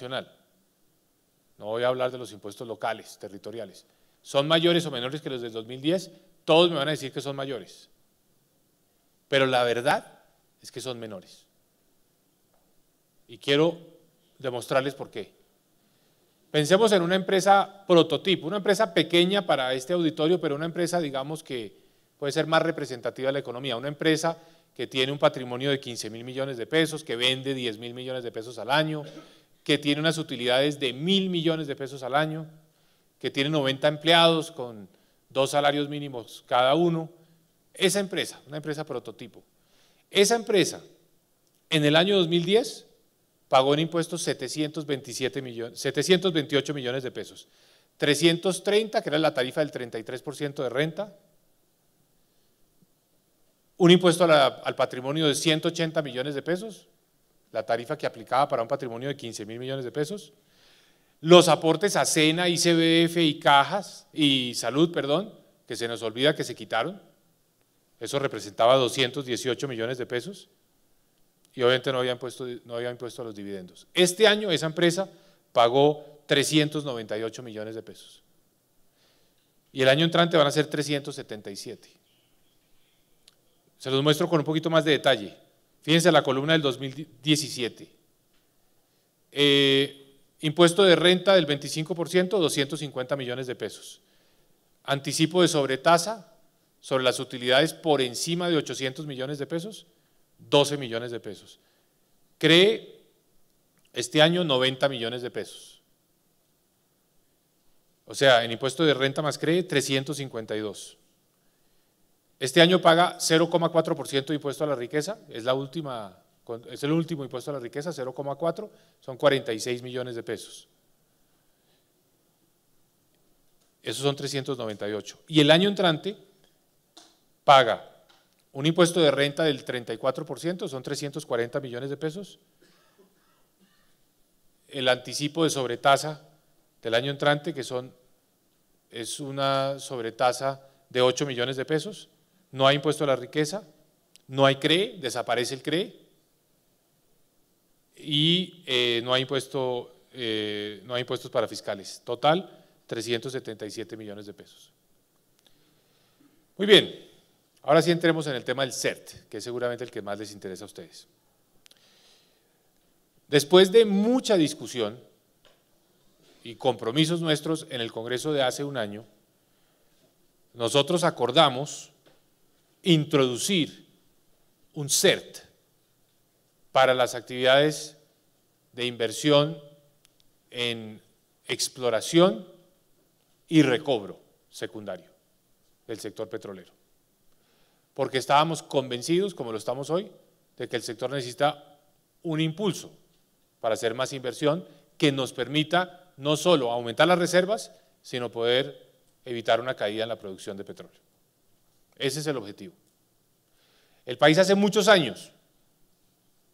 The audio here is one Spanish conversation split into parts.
nacional. No voy a hablar de los impuestos locales, territoriales. ¿Son mayores o menores que los del 2010? Todos me van a decir que son mayores. Pero la verdad es que son menores. Y quiero demostrarles por qué. Pensemos en una empresa prototipo, una empresa pequeña para este auditorio, pero una empresa, digamos, que puede ser más representativa de la economía. Una empresa que tiene un patrimonio de 15 mil millones de pesos, que vende 10 mil millones de pesos al año, que tiene unas utilidades de mil millones de pesos al año, que tiene 90 empleados con dos salarios mínimos cada uno. Esa empresa, una empresa prototipo. Esa empresa en el año 2010 pagó en impuestos 727 millones, 728 millones de pesos. 330, que era la tarifa del 33% de renta. Un impuesto al patrimonio de 180 millones de pesos la tarifa que aplicaba para un patrimonio de 15 mil millones de pesos, los aportes a Sena, ICBF y Cajas, y Salud, perdón, que se nos olvida que se quitaron, eso representaba 218 millones de pesos, y obviamente no habían impuesto, no a los dividendos. Este año esa empresa pagó 398 millones de pesos. Y el año entrante van a ser 377. Se los muestro con un poquito más de detalle. Fíjense la columna del 2017. Eh, impuesto de renta del 25%, 250 millones de pesos. Anticipo de sobretasa sobre las utilidades por encima de 800 millones de pesos, 12 millones de pesos. Cree este año 90 millones de pesos. O sea, en impuesto de renta más cree 352. Este año paga 0,4% de impuesto a la riqueza, es, la última, es el último impuesto a la riqueza, 0,4, son 46 millones de pesos. Esos son 398. Y el año entrante paga un impuesto de renta del 34%, son 340 millones de pesos. El anticipo de sobretasa del año entrante, que son, es una sobretasa de 8 millones de pesos no hay impuesto a la riqueza, no hay CRE, desaparece el CRE, y eh, no, hay impuesto, eh, no hay impuestos para fiscales. Total, 377 millones de pesos. Muy bien, ahora sí entremos en el tema del CERT, que es seguramente el que más les interesa a ustedes. Después de mucha discusión y compromisos nuestros en el Congreso de hace un año, nosotros acordamos introducir un CERT para las actividades de inversión en exploración y recobro secundario del sector petrolero. Porque estábamos convencidos, como lo estamos hoy, de que el sector necesita un impulso para hacer más inversión que nos permita no solo aumentar las reservas, sino poder evitar una caída en la producción de petróleo. Ese es el objetivo. El país hace muchos años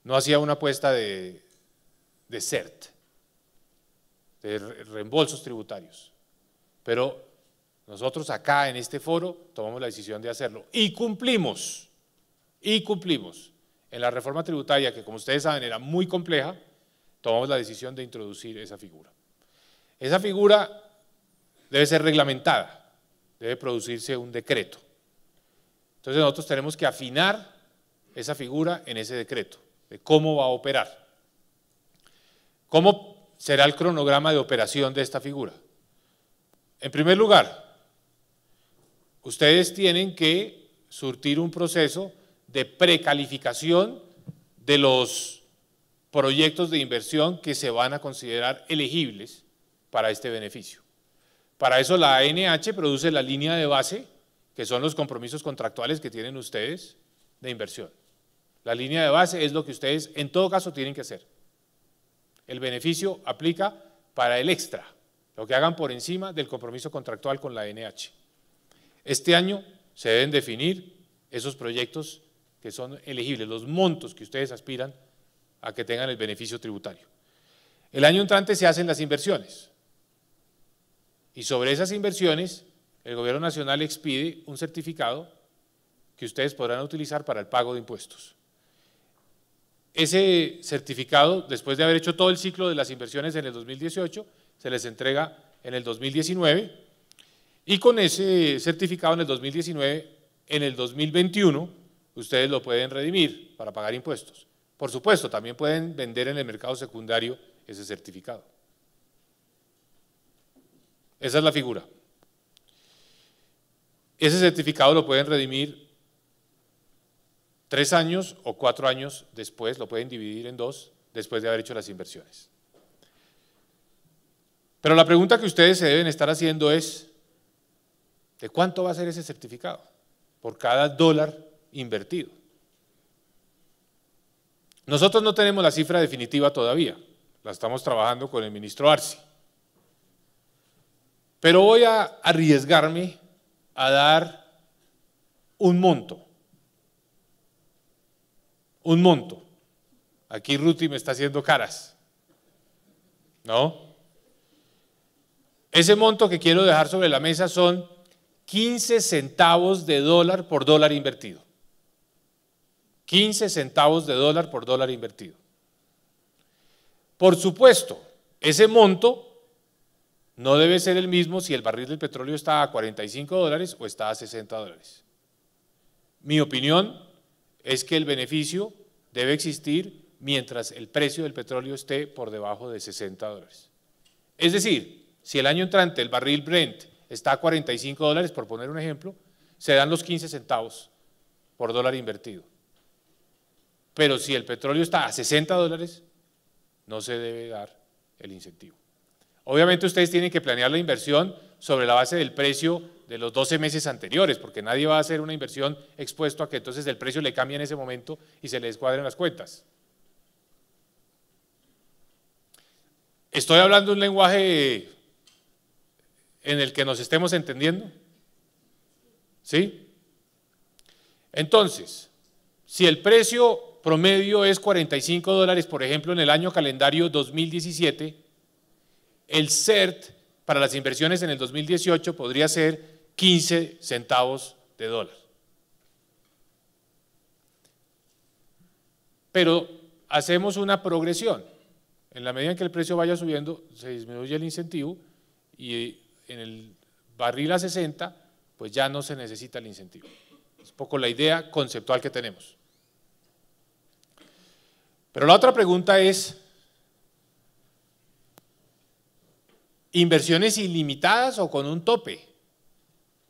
no hacía una apuesta de, de CERT, de reembolsos tributarios. Pero nosotros acá en este foro tomamos la decisión de hacerlo y cumplimos, y cumplimos. En la reforma tributaria, que como ustedes saben era muy compleja, tomamos la decisión de introducir esa figura. Esa figura debe ser reglamentada, debe producirse un decreto. Entonces nosotros tenemos que afinar esa figura en ese decreto, de cómo va a operar. ¿Cómo será el cronograma de operación de esta figura? En primer lugar, ustedes tienen que surtir un proceso de precalificación de los proyectos de inversión que se van a considerar elegibles para este beneficio. Para eso la ANH produce la línea de base que son los compromisos contractuales que tienen ustedes de inversión. La línea de base es lo que ustedes en todo caso tienen que hacer. El beneficio aplica para el extra, lo que hagan por encima del compromiso contractual con la NH. Este año se deben definir esos proyectos que son elegibles, los montos que ustedes aspiran a que tengan el beneficio tributario. El año entrante se hacen las inversiones y sobre esas inversiones el gobierno nacional expide un certificado que ustedes podrán utilizar para el pago de impuestos. Ese certificado, después de haber hecho todo el ciclo de las inversiones en el 2018, se les entrega en el 2019 y con ese certificado en el 2019, en el 2021, ustedes lo pueden redimir para pagar impuestos. Por supuesto, también pueden vender en el mercado secundario ese certificado. Esa es la figura. Ese certificado lo pueden redimir tres años o cuatro años después, lo pueden dividir en dos después de haber hecho las inversiones. Pero la pregunta que ustedes se deben estar haciendo es, ¿de cuánto va a ser ese certificado? Por cada dólar invertido. Nosotros no tenemos la cifra definitiva todavía, la estamos trabajando con el ministro Arce. Pero voy a arriesgarme a dar un monto. Un monto. Aquí Ruti me está haciendo caras. ¿No? Ese monto que quiero dejar sobre la mesa son 15 centavos de dólar por dólar invertido. 15 centavos de dólar por dólar invertido. Por supuesto, ese monto no debe ser el mismo si el barril del petróleo está a 45 dólares o está a 60 dólares. Mi opinión es que el beneficio debe existir mientras el precio del petróleo esté por debajo de 60 dólares. Es decir, si el año entrante el barril Brent está a 45 dólares, por poner un ejemplo, se dan los 15 centavos por dólar invertido. Pero si el petróleo está a 60 dólares, no se debe dar el incentivo. Obviamente ustedes tienen que planear la inversión sobre la base del precio de los 12 meses anteriores, porque nadie va a hacer una inversión expuesto a que entonces el precio le cambie en ese momento y se le descuadren las cuentas. ¿Estoy hablando un lenguaje en el que nos estemos entendiendo? ¿Sí? Entonces, si el precio promedio es 45 dólares, por ejemplo, en el año calendario 2017, el CERT para las inversiones en el 2018 podría ser 15 centavos de dólar. Pero hacemos una progresión. En la medida en que el precio vaya subiendo, se disminuye el incentivo y eh, en el barril a 60, pues ya no se necesita el incentivo. Es un poco la idea conceptual que tenemos. Pero la otra pregunta es, inversiones ilimitadas o con un tope.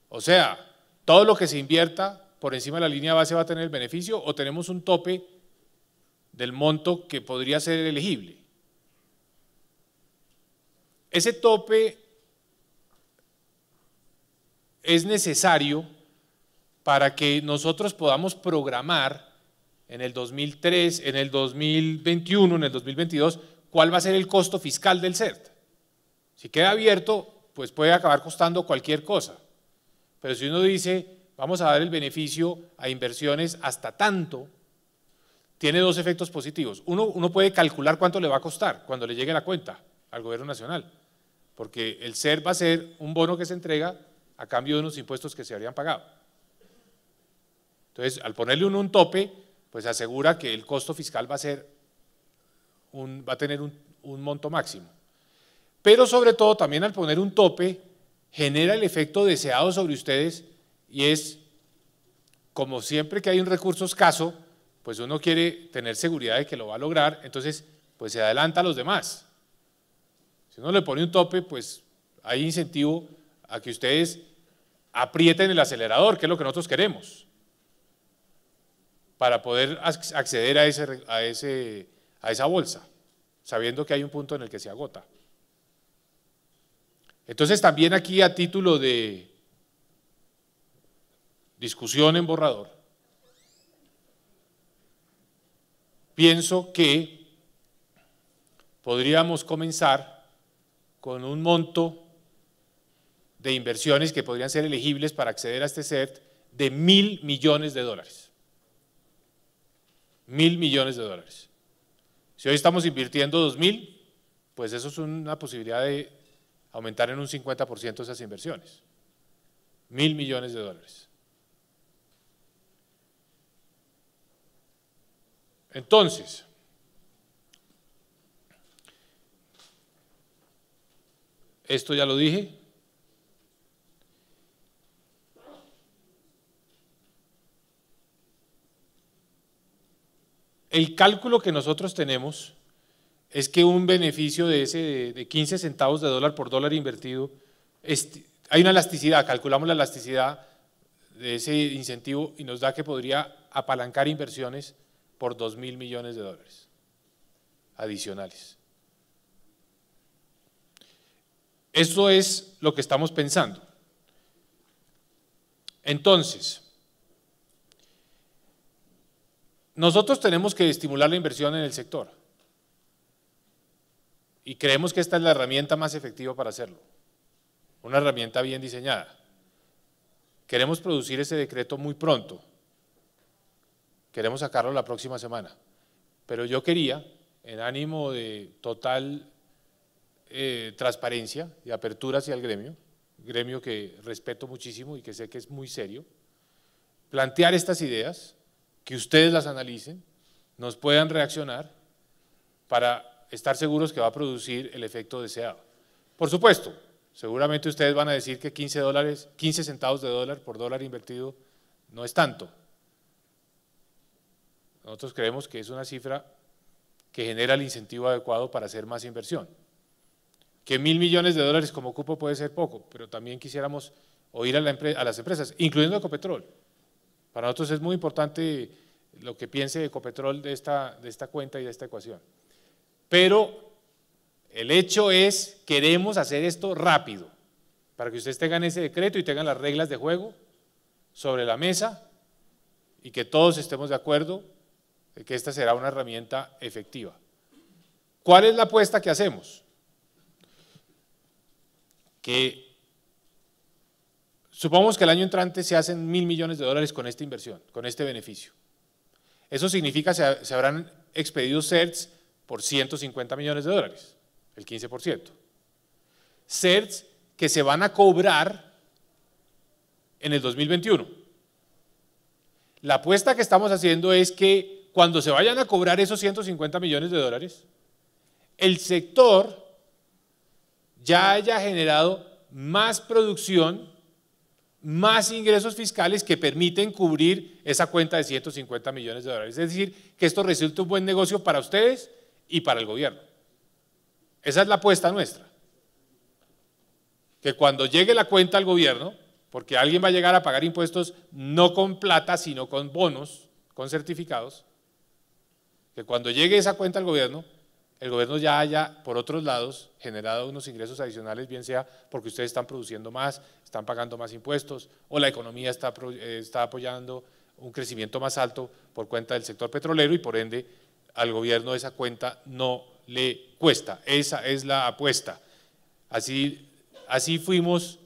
O sea, todo lo que se invierta por encima de la línea base va a tener beneficio o tenemos un tope del monto que podría ser elegible. Ese tope es necesario para que nosotros podamos programar en el 2003, en el 2021, en el 2022, cuál va a ser el costo fiscal del CERT. Si queda abierto, pues puede acabar costando cualquier cosa. Pero si uno dice, vamos a dar el beneficio a inversiones hasta tanto, tiene dos efectos positivos. Uno, uno puede calcular cuánto le va a costar cuando le llegue la cuenta al gobierno nacional, porque el SER va a ser un bono que se entrega a cambio de unos impuestos que se habrían pagado. Entonces, al ponerle uno un tope, pues asegura que el costo fiscal va a ser un, va a tener un monto máximo pero sobre todo también al poner un tope genera el efecto deseado sobre ustedes y es, como siempre que hay un recurso escaso, pues uno quiere tener seguridad de que lo va a lograr, entonces pues se adelanta a los demás. Si uno le pone un tope, pues hay incentivo a que ustedes aprieten el acelerador, que es lo que nosotros queremos, para poder acceder a, ese, a, ese, a esa bolsa, sabiendo que hay un punto en el que se agota. Entonces también aquí a título de discusión en borrador, pienso que podríamos comenzar con un monto de inversiones que podrían ser elegibles para acceder a este CERT de mil millones de dólares. Mil millones de dólares. Si hoy estamos invirtiendo dos mil, pues eso es una posibilidad de aumentar en un 50% esas inversiones. Mil millones de dólares. Entonces, esto ya lo dije. El cálculo que nosotros tenemos es que un beneficio de ese de 15 centavos de dólar por dólar invertido, este, hay una elasticidad, calculamos la elasticidad de ese incentivo y nos da que podría apalancar inversiones por 2 mil millones de dólares adicionales. Eso es lo que estamos pensando. Entonces, nosotros tenemos que estimular la inversión en el sector. Y creemos que esta es la herramienta más efectiva para hacerlo. Una herramienta bien diseñada. Queremos producir ese decreto muy pronto. Queremos sacarlo la próxima semana. Pero yo quería, en ánimo de total eh, transparencia y apertura hacia el gremio, gremio que respeto muchísimo y que sé que es muy serio, plantear estas ideas, que ustedes las analicen, nos puedan reaccionar para estar seguros que va a producir el efecto deseado. Por supuesto, seguramente ustedes van a decir que 15, centavos de dólar por dólar invertido no es tanto. Nosotros creemos que es una cifra que genera el incentivo adecuado para hacer más inversión. Que mil millones de dólares como cupo puede ser poco, pero también quisiéramos oír a, las empresas, incluyendo Ecopetrol. Para nosotros es muy importante lo que piense Ecopetrol de esta cuenta y de esta ecuación. Pero el hecho es, queremos hacer esto rápido, para que ustedes tengan ese decreto y tengan las reglas de juego sobre la mesa y que todos estemos de acuerdo de que esta será una herramienta efectiva. ¿Cuál es la apuesta que hacemos? Que supongamos que el año entrante se hacen mil millones de dólares con esta inversión, con este beneficio. Eso significa que se habrán expedido CERTs por 150 millones de dólares, el 15%. CERTs que se van a cobrar en el 2021. La apuesta que estamos haciendo es que cuando se vayan a cobrar esos 150 millones de dólares, el sector ya haya generado más producción, más ingresos fiscales que permiten cubrir esa cuenta de 150 millones de dólares. Es decir, que esto resulte un buen negocio para ustedes y para el gobierno. Esa es la apuesta nuestra. Que cuando llegue la cuenta al gobierno, porque alguien va a llegar a pagar impuestos no con plata, sino con bonos, con certificados, que cuando llegue esa cuenta al gobierno, el gobierno ya haya, por otros lados, generado unos ingresos adicionales, bien sea porque ustedes están produciendo más, están pagando más impuestos, o la economía está, eh, está apoyando un crecimiento más alto por cuenta del sector petrolero y por ende al gobierno esa cuenta no le cuesta. Esa es la apuesta. Así, así fuimos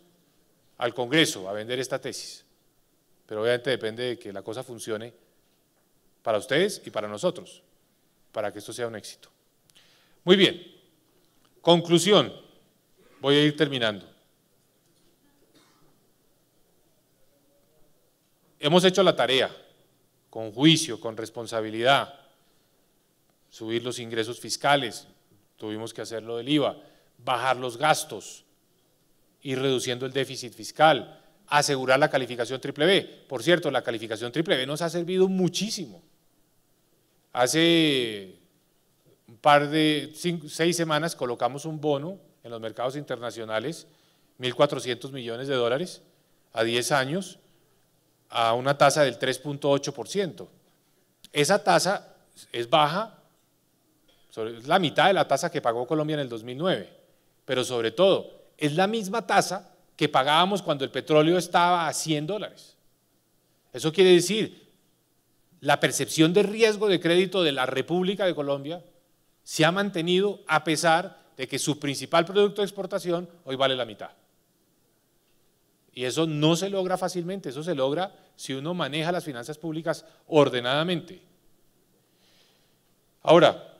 al Congreso a vender esta tesis. Pero obviamente depende de que la cosa funcione para ustedes y para nosotros, para que esto sea un éxito. Muy bien, conclusión, voy a ir terminando. Hemos hecho la tarea, con juicio, con responsabilidad, subir los ingresos fiscales, tuvimos que hacerlo del IVA, bajar los gastos, y reduciendo el déficit fiscal, asegurar la calificación triple B. Por cierto, la calificación triple B nos ha servido muchísimo. Hace un par de seis semanas colocamos un bono en los mercados internacionales, 1.400 millones de dólares, a 10 años, a una tasa del 3.8%. Esa tasa es baja es la mitad de la tasa que pagó Colombia en el 2009, pero sobre todo es la misma tasa que pagábamos cuando el petróleo estaba a 100 dólares. Eso quiere decir, la percepción de riesgo de crédito de la República de Colombia se ha mantenido a pesar de que su principal producto de exportación hoy vale la mitad. Y eso no se logra fácilmente, eso se logra si uno maneja las finanzas públicas ordenadamente. Ahora,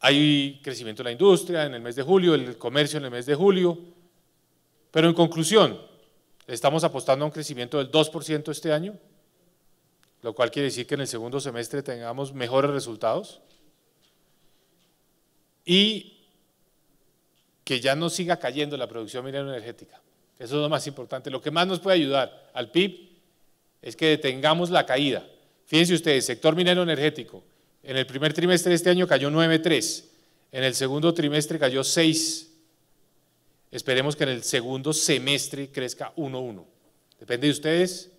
hay crecimiento en la industria en el mes de julio, el comercio en el mes de julio. Pero en conclusión, estamos apostando a un crecimiento del 2% este año, lo cual quiere decir que en el segundo semestre tengamos mejores resultados y que ya no siga cayendo la producción minera energética. Eso es lo más importante. Lo que más nos puede ayudar al PIB es que detengamos la caída. Fíjense ustedes, sector minero energético, en el primer trimestre de este año cayó 9,3. En el segundo trimestre cayó 6. Esperemos que en el segundo semestre crezca 1,1. Depende de ustedes.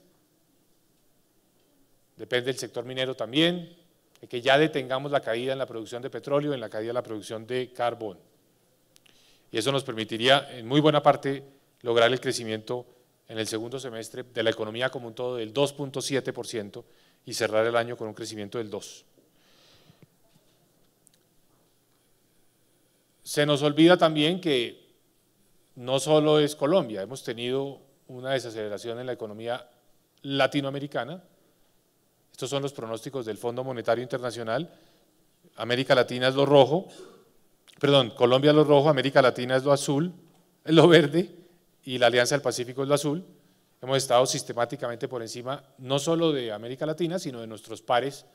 Depende del sector minero también. De que ya detengamos la caída en la producción de petróleo, en la caída en la producción de carbón. Y eso nos permitiría en muy buena parte lograr el crecimiento en el segundo semestre de la economía como un todo del 2.7% y cerrar el año con un crecimiento del 2%. se nos olvida también que no solo es Colombia, hemos tenido una desaceleración en la economía latinoamericana. Estos son los pronósticos del Fondo Monetario Internacional. América Latina es lo rojo, perdón, Colombia es lo rojo, América Latina es lo azul, es lo verde y la Alianza del Pacífico es lo azul. Hemos estado sistemáticamente por encima no solo de América Latina, sino de nuestros pares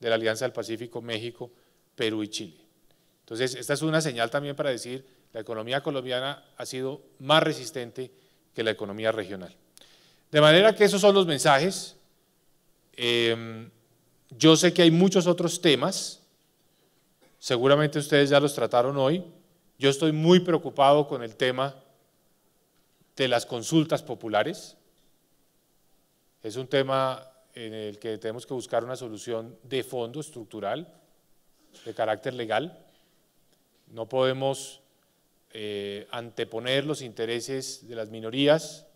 de la Alianza del Pacífico, México, Perú y Chile. Entonces, esta es una señal también para decir, la economía colombiana ha sido más resistente que la economía regional. De manera que esos son los mensajes. Em, yo sé que hay muchos otros temas, seguramente ustedes ya los trataron hoy. Yo estoy muy preocupado con el tema de las consultas populares. Es un tema en el que tenemos que buscar una solución de fondo estructural, de carácter legal. No podemos eh, anteponer los intereses de las minorías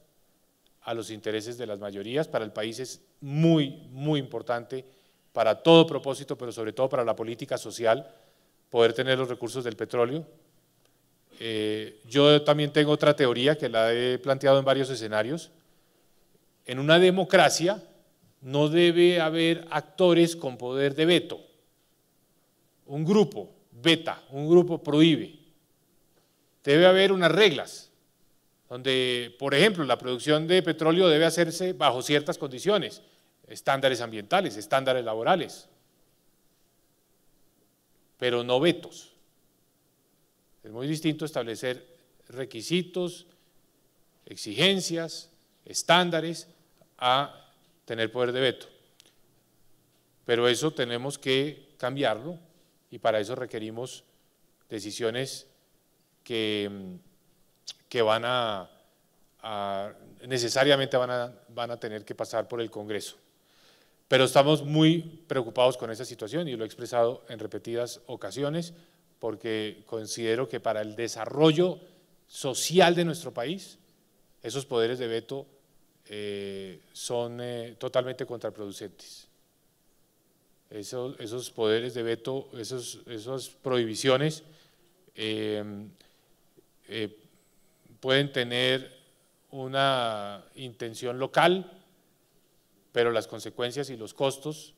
a los intereses de las mayorías. Para el país es muy, muy importante para todo propósito, pero sobre todo para la política social, poder tener los recursos del petróleo. Eh, yo también tengo otra teoría que la he planteado en varios escenarios. En una democracia no debe haber actores con poder de veto. Un grupo Beta, un grupo prohíbe. Debe haber unas reglas, donde, por ejemplo, la producción de petróleo debe hacerse bajo ciertas condiciones, estándares ambientales, estándares laborales, pero no vetos. Es muy distinto establecer requisitos, exigencias, estándares a tener poder de veto. Pero eso tenemos que cambiarlo y para eso requerimos decisiones que, van a, necesariamente van a, tener que pasar por el Congreso. Pero estamos muy preocupados con esa situación y lo he expresado en repetidas ocasiones porque considero que para el desarrollo social de nuestro país esos poderes de veto eh, son eh, totalmente contraproducentes esos, poderes de veto, esas prohibiciones, eh, eh, pueden tener una intención local, pero las consecuencias y los costos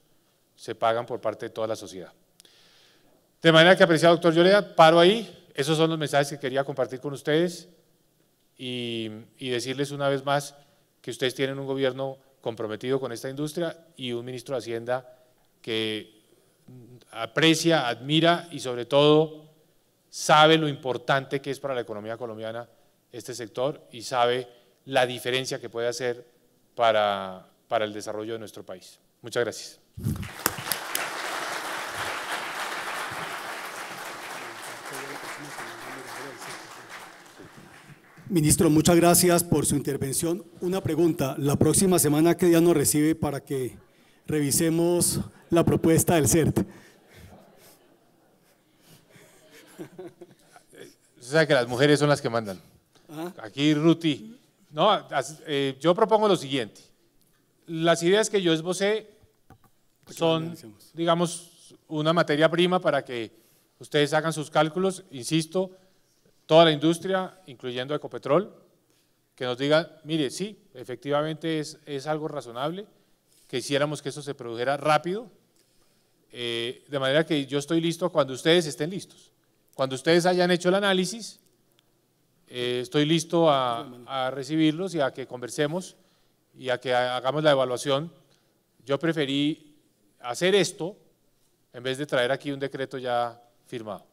se pagan por parte de toda la sociedad. De manera que, apreciado doctor Lloreda, paro ahí. Esos son los mensajes que quería compartir con ustedes y, y decirles una vez más que ustedes tienen un gobierno comprometido con esta industria y un ministro de Hacienda que aprecia, admira y sobre todo sabe lo importante que es para la economía colombiana este sector y sabe la diferencia que puede hacer para, para el desarrollo de nuestro país. Muchas gracias. Ministro, muchas gracias por su intervención. Una pregunta, la próxima semana, ¿qué día nos recibe para que revisemos la propuesta del CERT. O sea que las mujeres son las que mandan. Aquí Ruti. No, eh, yo propongo lo siguiente. Las ideas que yo esbocé pues son, digamos, una materia prima para que ustedes hagan sus cálculos. Insisto, toda la industria, incluyendo Ecopetrol, que nos diga, mire, sí, efectivamente es, es algo razonable, que hiciéramos que eso se produjera rápido, eh, de manera que yo estoy listo cuando ustedes estén listos. Cuando ustedes hayan hecho el análisis, eh, estoy listo a, a, recibirlos y a que conversemos y a que hagamos la evaluación. Yo preferí hacer esto en vez de traer aquí un decreto ya firmado.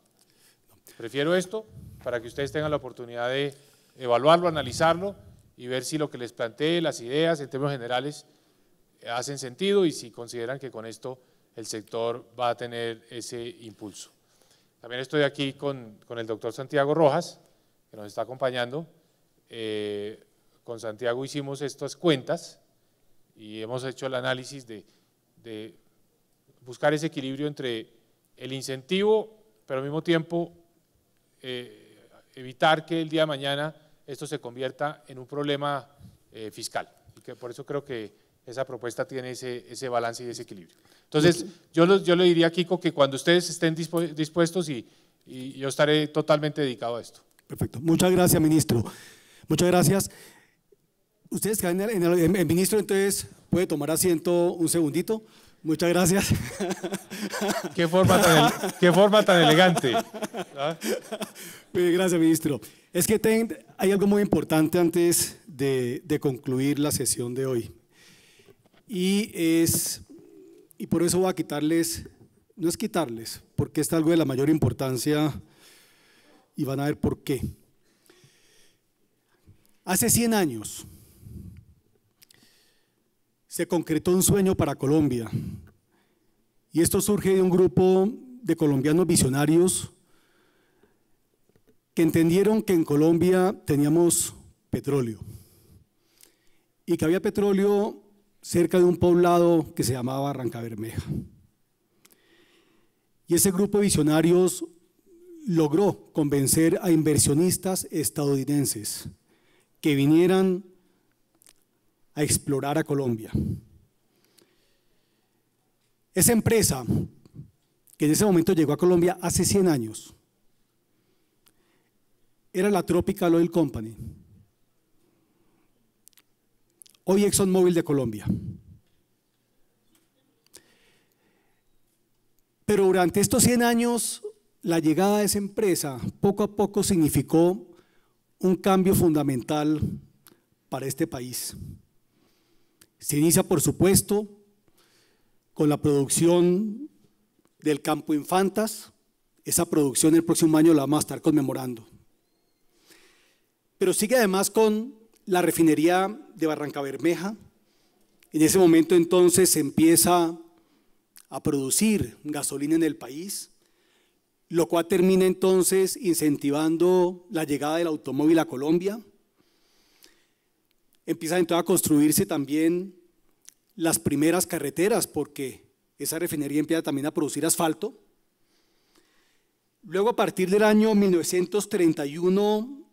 Prefiero esto para que ustedes tengan la oportunidad de evaluarlo, analizarlo y ver si lo que les planteé, las ideas en términos generales, eh, hacen sentido y si consideran que con esto el sector va a tener ese impulso. También estoy aquí con, el doctor Santiago Rojas, que nos está acompañando. Eh, con Santiago hicimos estas cuentas y hemos hecho el análisis de, buscar ese equilibrio entre el incentivo, pero al mismo tiempo eh, evitar que el día de mañana esto se convierta en un problema eh, fiscal. que por eso creo que esa propuesta tiene ese, ese balance y ese equilibrio. Entonces, yo, yo le diría a Kiko que cuando ustedes estén dispuestos y, yo estaré totalmente dedicado a esto. Perfecto. Muchas gracias, ministro. Muchas gracias. Ustedes el, ministro, entonces puede tomar asiento un segundito. Muchas gracias. Qué forma tan, qué forma tan elegante. ¿Ah? Gracias, ministro. Es que hay algo muy importante antes de concluir la sesión de hoy. Y es, y por eso voy a quitarles, no es quitarles, porque es algo de la mayor importancia y van a ver por qué. Hace 100 años se concretó un sueño para Colombia y esto surge de un grupo de colombianos visionarios que entendieron que en Colombia teníamos petróleo y que había petróleo cerca de un poblado que se llamaba Barranca Y ese grupo de visionarios logró convencer a inversionistas estadounidenses que vinieran a explorar a Colombia. Esa empresa, que en ese momento llegó a Colombia hace 100 años, era la Tropical Oil Company, hoy ExxonMobil de Colombia. Pero durante estos 100 años, la llegada de esa empresa poco a poco significó un cambio fundamental para este país. Se inicia, por supuesto, con la producción del campo Infantas. Esa producción el próximo año la vamos a estar conmemorando. Pero sigue además con la refinería de Barranca Bermeja. En ese momento entonces se empieza a producir gasolina en el país, lo cual termina entonces incentivando la llegada del automóvil a Colombia. Empieza entonces a construirse también las primeras carreteras, porque esa refinería empieza también a producir asfalto. Luego, a partir del año 1931,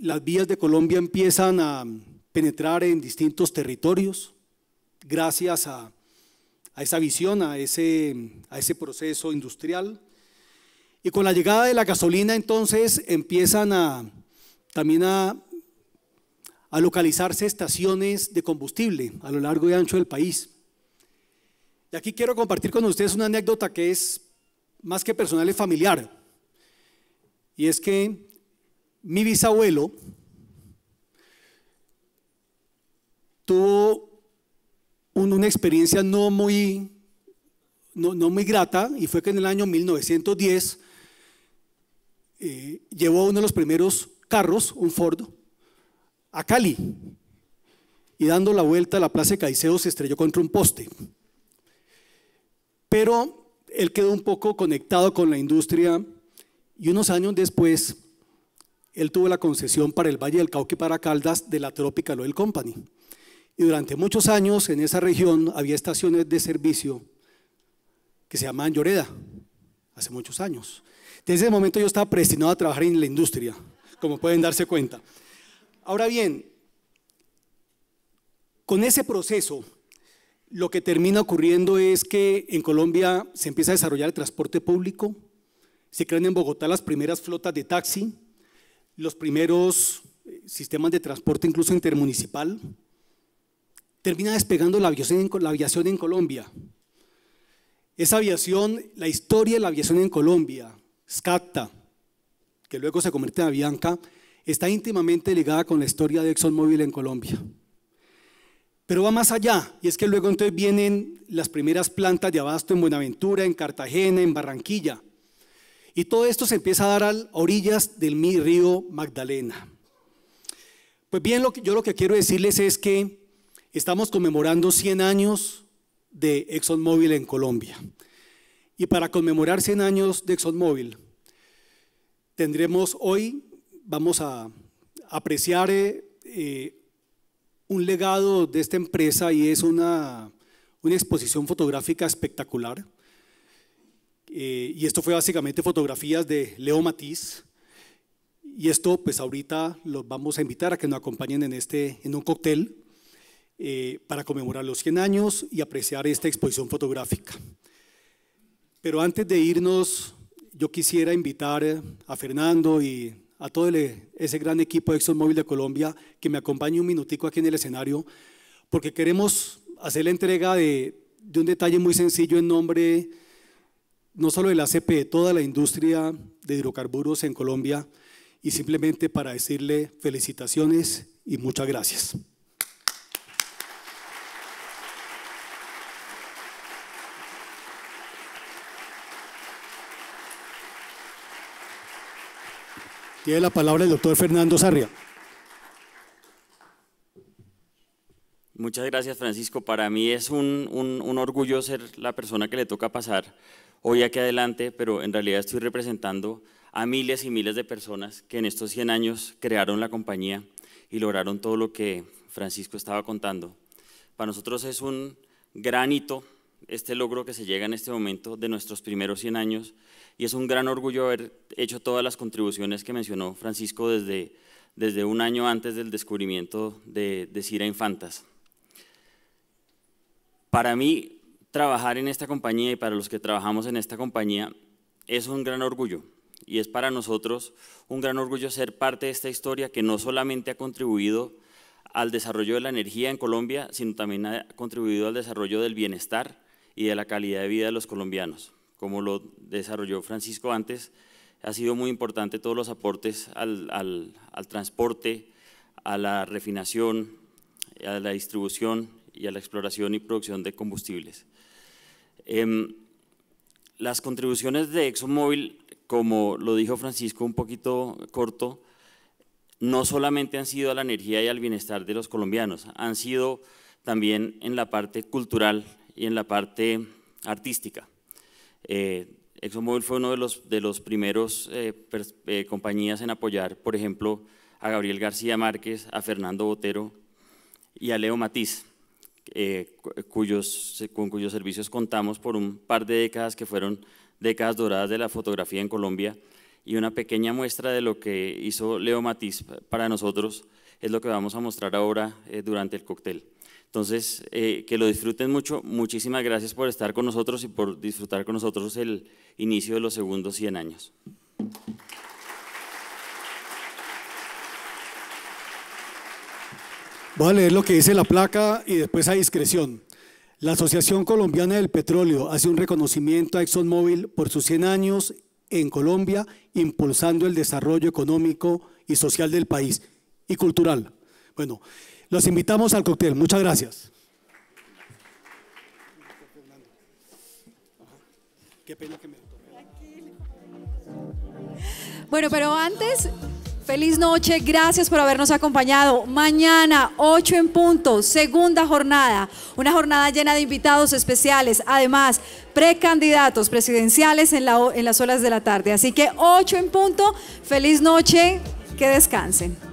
las vías de Colombia empiezan a penetrar en distintos territorios gracias a, esa visión, a ese, proceso industrial. Y con la llegada de la gasolina entonces empiezan a, también a, localizarse estaciones de combustible a lo largo y ancho del país. Y aquí quiero compartir con ustedes una anécdota que es más que personal, y familiar. Y es que mi bisabuelo tuvo una experiencia no muy, no, muy grata y fue que en el año 1910 eh, llevó uno de los primeros carros, un Ford, a Cali y dando la vuelta a la Plaza de Caicedo se estrelló contra un poste. Pero él quedó un poco conectado con la industria y unos años después él tuvo la concesión para el Valle del Cauca para Caldas de la Tropical Oil Company. Y durante muchos años en esa región había estaciones de servicio que se llamaban Lloreda, hace muchos años. Desde ese momento yo estaba predestinado a trabajar en la industria, como pueden darse cuenta. Ahora bien, con ese proceso, lo que termina ocurriendo es que en Colombia se empieza a desarrollar el transporte público, se crean en Bogotá las primeras flotas de taxi, los primeros eh, sistemas de transporte, incluso intermunicipal, termina despegando la aviación, en, aviación Colombia. Esa aviación, la historia de la aviación en Colombia, SCATTA, que luego se convierte en Avianca, está íntimamente ligada con la historia de ExxonMobil en Colombia. Pero va más allá, y es que luego entonces vienen las primeras plantas de abasto en Buenaventura, en Cartagena, en Barranquilla. Y todo esto se empieza a dar a orillas del río Magdalena. Pues bien, yo lo que quiero decirles es que estamos conmemorando 100 años de ExxonMobil en Colombia. Y para conmemorar 100 años de ExxonMobil, tendremos hoy, vamos a apreciar eh, eh, un legado de esta empresa y es una exposición fotográfica espectacular eh, y esto fue básicamente fotografías de Leo Matiz. Y esto, pues ahorita los vamos a invitar a que nos acompañen en, este, en un cóctel eh, para conmemorar los 100 años y apreciar esta exposición fotográfica. Pero antes de irnos, yo quisiera invitar a Fernando y a todo ese gran equipo de ExxonMobil de Colombia que me acompañe un minutico aquí en el escenario, porque queremos hacer la entrega de, de un detalle muy sencillo en nombre no solo del de toda la industria de hidrocarburos en Colombia y simplemente para decirle felicitaciones y muchas gracias. Tiene la palabra el doctor Fernando Sarria. Muchas gracias, Francisco. Para mí es un, orgullo ser la persona que le toca pasar hoy aquí adelante, pero en realidad estoy representando a miles y miles de personas que en estos 100 años crearon la compañía y lograron todo lo que Francisco estaba contando. Para nosotros es un gran hito este logro que se llega en este momento de nuestros primeros 100 años y es un gran orgullo haber hecho todas las contribuciones que mencionó Francisco desde, desde un año antes del descubrimiento de, de Cira Infantas. Para mí, trabajar en esta compañía y para los que trabajamos en esta compañía es un gran orgullo. Y es para nosotros un gran orgullo ser parte de esta historia que no solamente ha contribuido al desarrollo de la energía en Colombia, sino también ha contribuido al desarrollo del bienestar y de la calidad de vida de los colombianos. Como lo desarrolló Francisco antes, ha sido muy importante todos los aportes al, transporte, a la refinación, a la distribución y a la exploración y producción de combustibles. Em, las contribuciones de ExxonMobil, como lo dijo Francisco un poquito corto, no solamente han sido a la energía y al bienestar de los colombianos, han sido también en la parte cultural y en la parte artística. Eh, ExxonMobil fue uno de los, de los primeros eh, eh, compañías en apoyar, por ejemplo, a Gabriel García Márquez, a Fernando Botero y a Leo Matiz. Eh, eh, cuyos, con cuyos servicios contamos por un par de décadas que fueron décadas doradas de la fotografía en Colombia y una pequeña muestra de lo que hizo Leo Matiz para nosotros es lo que vamos a mostrar ahora eh, durante el cóctel. Entonces, que lo disfruten mucho. Muchísimas gracias por estar con nosotros y por disfrutar con nosotros el inicio de los segundos 100 años. Voy a leer lo que dice la placa y después a discreción. La Asociación Colombiana del Petróleo hace un reconocimiento a ExxonMobil por sus 100 años en Colombia, impulsando el desarrollo económico y social del país y cultural. Bueno, los invitamos al cóctel. Muchas gracias. Bueno, pero antes... Feliz noche, gracias por habernos acompañado. Mañana, 8 en punto, segunda jornada, una jornada llena de invitados especiales, además precandidatos presidenciales en, en las horas de la tarde. Así que 8 en punto, feliz noche, que descansen.